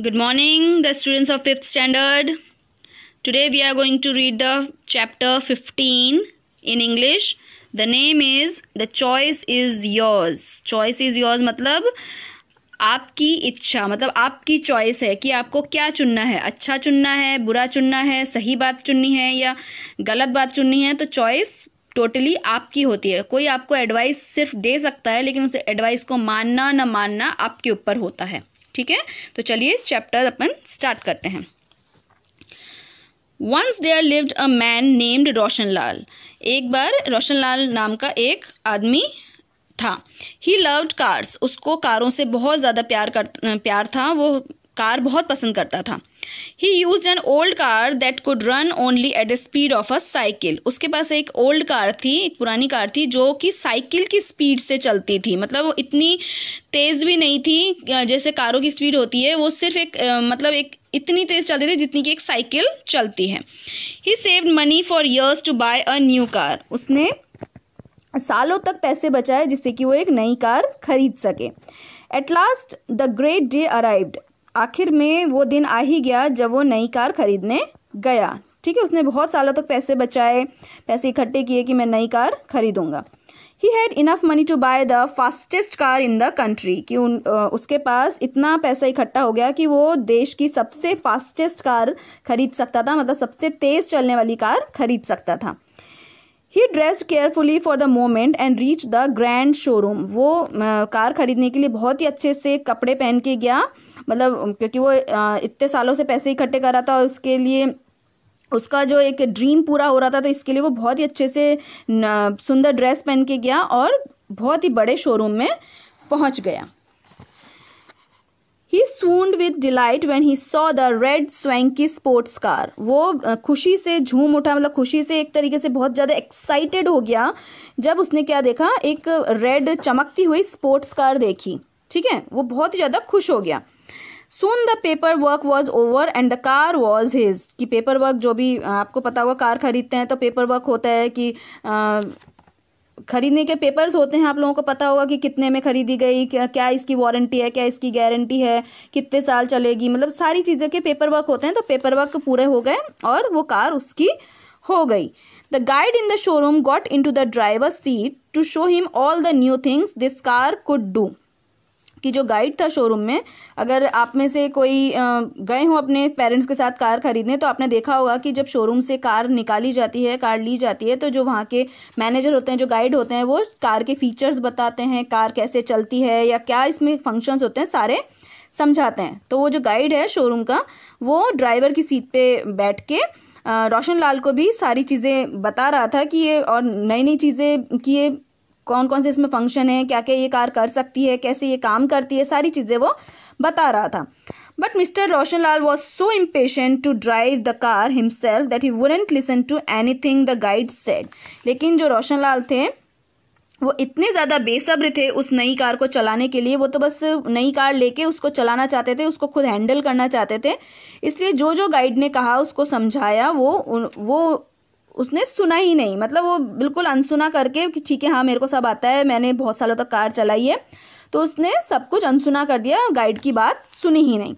Good morning, the students of 5th standard. Today we are going to read the chapter 15 in English. The name is The Choice is Yours. Choice is Yours मतलब आपकी इच्छा मतलब आपकी choice है कि आपको क्या चुनना है अच्छा चुनना है बुरा चुनना है सही बात चुननी है या गलत बात चुननी है तो चॉइस टोटली आपकी होती है कोई आपको एडवाइस सिर्फ दे सकता है लेकिन उस एडवाइस को मानना ना मानना आपके ऊपर होता है ठीक है तो चलिए चैप्टर अपन स्टार्ट करते हैं once there lived a man named Roshan Lal एक बार रोशन लाल नाम का एक आदमी था ही लव्ड कार्स उसको कारों से बहुत ज़्यादा प्यार कर प्यार था वो कार बहुत पसंद करता था he use an old car that could run only at the speed of a cycle उसके पास एक ओल्ड कार थी एक पुरानी कार थी जो कि साइकिल की स्पीड से चलती थी मतलब इतनी तेज़ भी नहीं थी जैसे कारों की स्पीड होती है वो सिर्फ एक मतलब एक इतनी तेज़ चलती थी जितनी कि एक साइकिल चलती है he saved money for years to buy a new car उसने सालों तक पैसे बचाए जिससे कि वो एक नई कार खरीद सके at last the great day arrived आखिर में वो दिन आ ही गया जब वो नई कार खरीदने गया ठीक है उसने बहुत सालों तक तो पैसे बचाए पैसे इकट्ठे किए कि मैं नई कार खरीदूंगा he had enough money to buy the fastest car in the country कि उन उसके पास इतना पैसा इकट्ठा हो गया कि वो देश की सबसे फास्टेस्ट कार खरीद सकता था मतलब सबसे तेज़ चलने वाली कार खरीद सकता था he dressed carefully for the moment and reach the grand showroom वो कार ख़रीदने के लिए बहुत ही अच्छे से कपड़े पहन के गया मतलब क्योंकि वो इतने सालों से पैसे इकट्ठे कर रहा था और उसके लिए उसका जो एक ड्रीम पूरा हो रहा था तो इसके लिए वो बहुत ही अच्छे से सुंदर ड्रेस पहन के गया और बहुत ही बड़े शोरूम में पहुंच गया he swooned with delight when he saw the red swanky sports car वो खुशी से झूम उठा मतलब खुशी से एक तरीके से बहुत ज़्यादा एक्साइटेड हो गया जब उसने क्या देखा एक रेड चमकती हुई स्पोर्ट्स कार देखी ठीक है वो बहुत ही ज़्यादा खुश हो गया soon the paperwork was over and the car was his कि पेपर वर्क जो भी आपको पता होगा कार खरीदते हैं तो पेपर वर्क होता है कि खरीदने के पेपर्स होते हैं आप लोगों को पता होगा कि कितने में खरीदी गई क्या, क्या इसकी वारंटी है क्या इसकी गारंटी है कितने साल चलेगी मतलब सारी चीज़ें के पेपर वर्क होते हैं तो पेपर वर्क पूरे हो गए और वो कार उसकी हो गई the guide in the showroom got into the driver seat to show him all the new things this car could do कि जो गाइड था शोरूम में अगर आप में से कोई गए हो अपने पेरेंट्स के साथ कार खरीदने तो आपने देखा होगा कि जब शोरूम से कार निकाली जाती है कार ली जाती है तो जो वहाँ के मैनेजर होते हैं जो गाइड होते हैं वो कार के फीचर्स बताते हैं कार कैसे चलती है या क्या इसमें फंक्शंस होते हैं सारे समझाते हैं तो वो जो गाइड है शोरूम का वो ड्राइवर की सीट पर बैठ के रोशन लाल को भी सारी चीज़ें बता रहा था कि ये और नई नई चीज़ें कि ये कौन कौन से इसमें फंक्शन है क्या क्या ये कार कर सकती है कैसे ये काम करती है सारी चीज़ें वो बता रहा था but mister Roshan Lal was so impatient to drive the car himself that he wouldn't listen to anything the guide said लेकिन जो रोशन लाल थे वो इतने ज़्यादा बेसब्र थे उस नई कार को चलाने के लिए वो तो बस नई कार लेके उसको चलाना चाहते थे उसको खुद हैंडल करना चाहते थे इसलिए जो जो गाइड ने कहा उसको समझाया वो वो उसने सुना ही नहीं मतलब वो बिल्कुल अनसुना करके कि ठीक है हाँ मेरे को सब आता है मैंने बहुत सालों तक कार चलाई है तो उसने सब कुछ अनसुना कर दिया गाइड की बात सुनी ही नहीं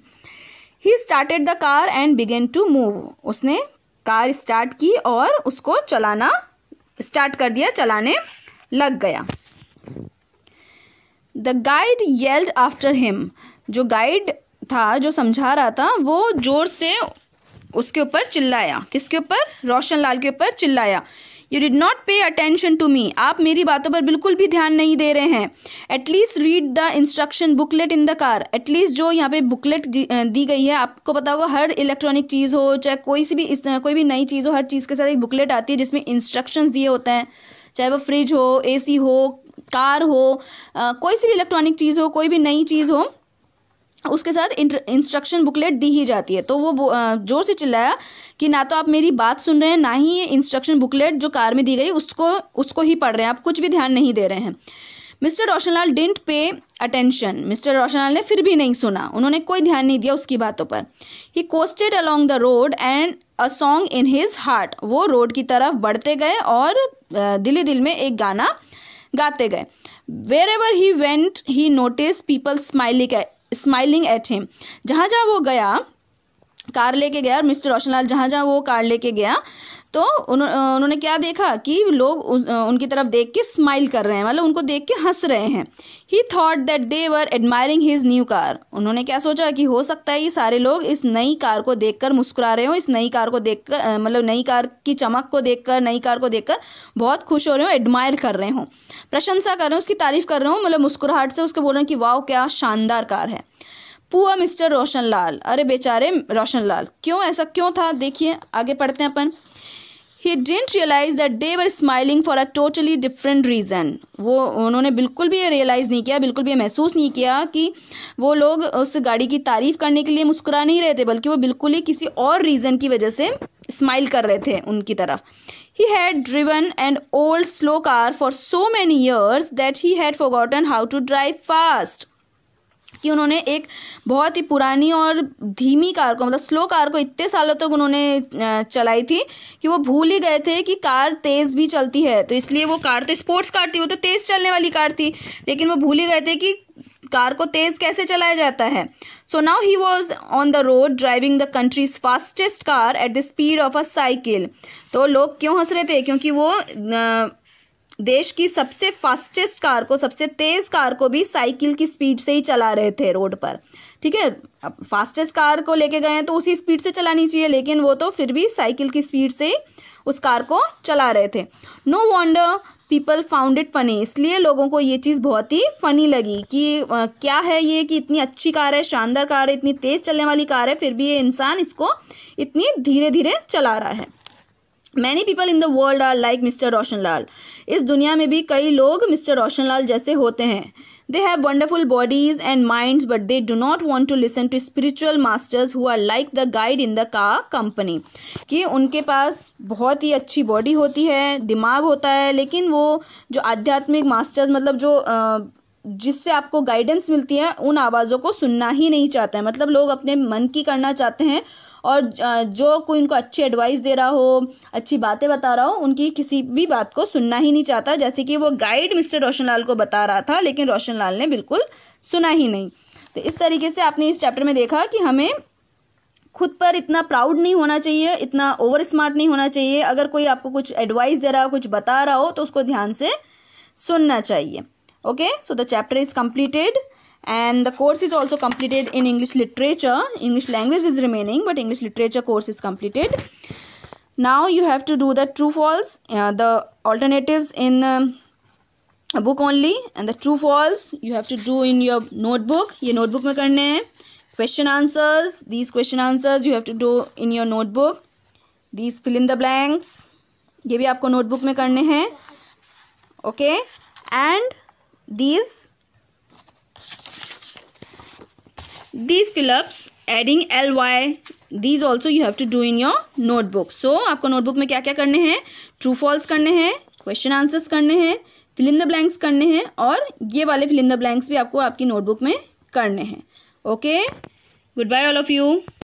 he started the car and began to move उसने कार स्टार्ट की और उसको चलाना स्टार्ट कर दिया चलाने लग गया the guide yelled after him जो गाइड था जो समझा रहा था वो जोर से उसके ऊपर चिल्लाया किसके ऊपर रोशन लाल के ऊपर चिल्लाया you did not pay attention to me आप मेरी बातों पर बिल्कुल भी ध्यान नहीं दे रहे हैं at least read the instruction booklet in the car at least जो यहाँ पे बुकलेट दी गई है आपको पता होगा हर इलेक्ट्रॉनिक चीज़ हो चाहे कोई सी भी इस कोई भी नई चीज़ हो हर चीज़ के साथ एक बुकलेट आती है जिसमें इंस्ट्रक्शन दिए होते हैं चाहे वो फ्रिज हो ए हो कार हो आ, कोई सी भी इलेक्ट्रॉनिक चीज़ हो कोई भी नई चीज़ हो उसके साथ इंस्ट्रक्शन बुकलेट दी ही जाती है तो वो ज़ोर से चिल्लाया कि ना तो आप मेरी बात सुन रहे हैं ना ही ये इंस्ट्रक्शन बुकलेट जो कार में दी गई उसको उसको ही पढ़ रहे हैं आप कुछ भी ध्यान नहीं दे रहे हैं mister Roshanlal didn't pay attention mister Roshanlal ने फिर भी नहीं सुना उन्होंने कोई ध्यान नहीं दिया उसकी बातों पर he coasted along the road and a song in his heart वो रोड की तरफ बढ़ते गए और दिल दिल में एक गाना गाते गए wherever he went he notice people smiling smiling at him जहाँ जहाँ वो गया कार लेके गया और मिस्टर रोशन लाल जहाँ जहाँ वो कार लेके गया तो उन्हों, उन्होंने क्या देखा कि लोग उन, उनकी तरफ देख के स्माइल कर रहे हैं मतलब उनको देख के हंस रहे हैं he thought that they were admiring his new car उन्होंने क्या सोचा कि हो सकता है ये सारे लोग इस नई कार को देखकर मुस्कुरा रहे हो इस नई कार को देखकर मतलब नई कार की चमक को देखकर नई कार को देखकर बहुत खुश हो रहे हो एडमायर कर रहे हो प्रशंसा कर रहे हो उसकी तारीफ कर रहे हो मतलब मुस्कुराहट से उसको बोल रहे हैं कि वाह क्या शानदार कार है पुआ मिस्टर रोशन लाल अरे बेचारे रोशन लाल क्यों ऐसा क्यों था देखिए आगे पढ़ते हैं अपन he didn't realise that they were smiling for a totally different reason वो उन्होंने बिल्कुल भी ये रियलाइज़ नहीं किया बिल्कुल भी ये महसूस नहीं किया कि वो लोग उस गाड़ी की तारीफ़ करने के लिए मुस्कुरा नहीं रहे थे बल्कि वो बिल्कुल ही किसी और रीज़न की वजह से स्माइल कर रहे थे उनकी तरफ he had driven and old slow car for so many years that he had forgotten how to drive fast कि उन्होंने एक बहुत ही पुरानी और धीमी कार को मतलब स्लो कार को इतने सालों तक तो उन्होंने चलाई थी कि वो भूल ही गए थे कि कार तेज़ भी चलती है तो इसलिए वो कार तो स्पोर्ट्स कार थी वो तो तेज़ चलने वाली कार थी लेकिन वो भूल ही गए थे कि कार को तेज़ कैसे चलाया जाता है so now he was on the road driving the country's fastest car at the speed of a cycle तो लोग क्यों हंस रहे थे क्योंकि वो देश की सबसे फास्टेस्ट कार को सबसे तेज़ कार को भी साइकिल की स्पीड से ही चला रहे थे रोड पर ठीक है अब फास्टेस्ट कार को लेके गए हैं तो उसी स्पीड से चलानी चाहिए लेकिन वो तो फिर भी साइकिल की स्पीड से ही उस कार को चला रहे थे no wonder people found it funny इसलिए लोगों को ये चीज़ बहुत ही फ़नी लगी कि आ, क्या है ये कि इतनी अच्छी कार है शानदार कार है इतनी तेज़ चलने वाली कार है फिर भी ये इंसान इसको इतनी धीरे धीरे चला रहा है many people in the world are like mister Roshan Lal इस दुनिया में भी कई लोग मिस्टर रोशन लाल जैसे होते हैं they have wonderful bodies and minds but they do not want to listen to spiritual masters who are like the guide in the car company कि उनके पास बहुत ही अच्छी बॉडी होती है दिमाग होता है लेकिन वो जो आध्यात्मिक मास्टर्स मतलब जो आ, जिससे आपको गाइडेंस मिलती है उन आवाज़ों को सुनना ही नहीं चाहते हैं मतलब लोग अपने मन की करना चाहते हैं और जो कोई उनको अच्छी एडवाइस दे रहा हो अच्छी बातें बता रहा हो उनकी किसी भी बात को सुनना ही नहीं चाहता जैसे कि वो गाइड मिस्टर रोशन लाल को बता रहा था लेकिन रोशन लाल ने बिल्कुल सुना ही नहीं तो इस तरीके से आपने इस चैप्टर में देखा कि हमें खुद पर इतना प्राउड नहीं होना चाहिए इतना ओवर स्मार्ट नहीं होना चाहिए अगर कोई आपको कुछ एडवाइस दे रहा हो कुछ बता रहा हो तो उसको ध्यान से सुनना चाहिए okay so the chapter is completed and the course is also completed in english literature english language is remaining but english literature course is completed now you have to do the true false uh, the alternatives in um, a book only and the true false you have to do in your notebook ye notebook mein karne हैं question answers these question answers you have to do in your notebook these fill in the blanks ye bhi aapko notebook mein karne हैं okay and these these fill-ups adding ly these also you have to do in your notebook so आपको notebook में क्या क्या करने हैं true false करने हैं question answers करने हैं fill in the blanks करने हैं और ये वाले fill in the blanks भी आपको आपकी notebook में करने हैं okay goodbye all of you